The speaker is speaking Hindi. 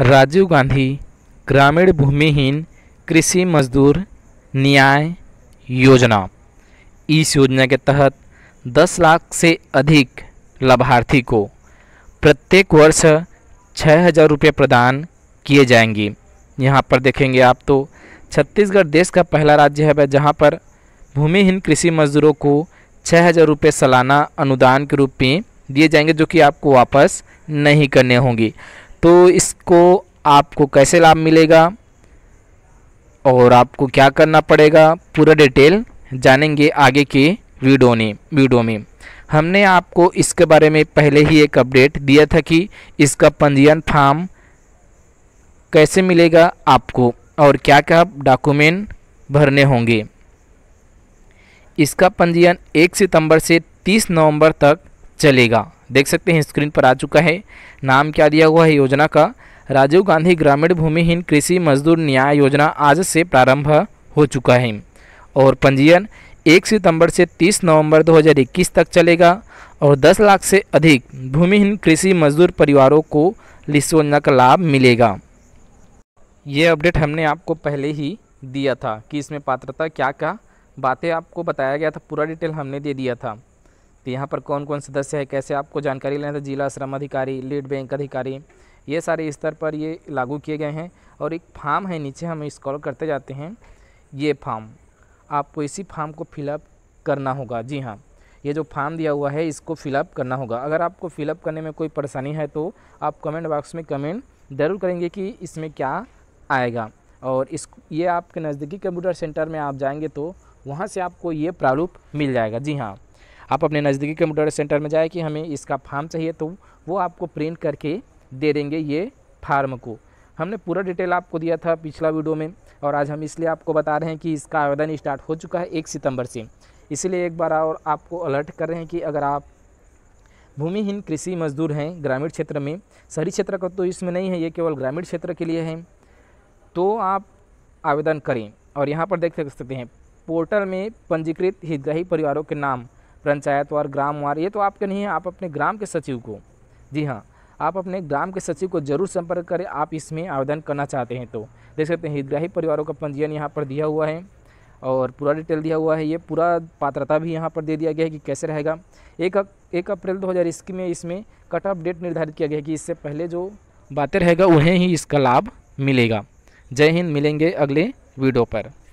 राजीव गांधी ग्रामीण भूमिहीन कृषि मजदूर न्याय योजना इस योजना के तहत 10 लाख से अधिक लाभार्थी को प्रत्येक वर्ष छः हज़ार रुपये प्रदान किए जाएंगे यहाँ पर देखेंगे आप तो छत्तीसगढ़ देश का पहला राज्य है जहाँ पर भूमिहीन कृषि मजदूरों को छः हज़ार रुपये सालाना अनुदान के रूप में दिए जाएंगे जो कि आपको वापस नहीं करने होंगे तो इसको आपको कैसे लाभ मिलेगा और आपको क्या करना पड़ेगा पूरा डिटेल जानेंगे आगे के वीडियो ने वीडियो में हमने आपको इसके बारे में पहले ही एक अपडेट दिया था कि इसका पंजीयन फार्म कैसे मिलेगा आपको और क्या क्या डॉक्यूमेंट भरने होंगे इसका पंजीयन 1 सितंबर से 30 नवंबर तक चलेगा देख सकते हैं स्क्रीन पर आ चुका है नाम क्या दिया हुआ है योजना का राजीव गांधी ग्रामीण भूमिहीन कृषि मजदूर न्याय योजना आज से प्रारंभ हो चुका है और पंजीयन 1 सितंबर से 30 नवंबर 2021 तक चलेगा और 10 लाख से अधिक भूमिहीन कृषि मजदूर परिवारों को इस योजना का लाभ मिलेगा ये अपडेट हमने आपको पहले ही दिया था कि इसमें पात्रता क्या क्या बातें आपको बताया गया था पूरा डिटेल हमने दे दिया था कि यहाँ पर कौन कौन सदस्य है कैसे आपको जानकारी लेना था तो जिला श्रम अधिकारी लीड बैंक अधिकारी ये सारे स्तर पर ये लागू किए गए हैं और एक फार्म है नीचे हम स्क्रॉल करते जाते हैं ये फार्म आपको इसी फार्म को फिलअप करना होगा जी हाँ ये जो फार्म दिया हुआ है इसको फिलअप करना होगा अगर आपको फिलअप करने में कोई परेशानी है तो आप कमेंट बॉक्स में कमेंट ज़रूर करेंगे कि इसमें क्या आएगा और इस ये आपके नज़दीकी कंप्यूटर सेंटर में आप जाएंगे तो वहाँ से आपको ये प्रारूप मिल जाएगा जी हाँ आप अपने नज़दीकी कंप्यूटर सेंटर में जाए कि हमें इसका फार्म चाहिए तो वो आपको प्रिंट करके दे देंगे ये फार्म को हमने पूरा डिटेल आपको दिया था पिछला वीडियो में और आज हम इसलिए आपको बता रहे हैं कि इसका आवेदन स्टार्ट हो चुका है एक सितंबर से इसलिए एक बार और आपको अलर्ट कर रहे हैं कि अगर आप भूमिहीन कृषि मजदूर हैं ग्रामीण क्षेत्र में शहरी क्षेत्र का तो इसमें नहीं है ये केवल ग्रामीण क्षेत्र के लिए है तो आप आवेदन करें और यहाँ पर देख सकते हैं पोर्टल में पंजीकृत हितग्राही परिवारों के नाम पंचायत ग्राम वार ये तो आपके नहीं है आप अपने ग्राम के सचिव को जी हाँ आप अपने ग्राम के सचिव को जरूर संपर्क करें आप इसमें आवेदन करना चाहते हैं तो देख सकते हैं हितग्राही परिवारों का पंजीयन यहाँ पर दिया हुआ है और पूरा डिटेल दिया हुआ है ये पूरा पात्रता भी यहाँ पर दे दिया गया है कि कैसे रहेगा एक एक अप्रैल दो हज़ार इसकी में इसमें कट ऑफ डेट निर्धारित किया गया है कि इससे पहले जो बातें रहेगा उन्हें ही इसका लाभ मिलेगा जय हिंद मिलेंगे अगले वीडियो पर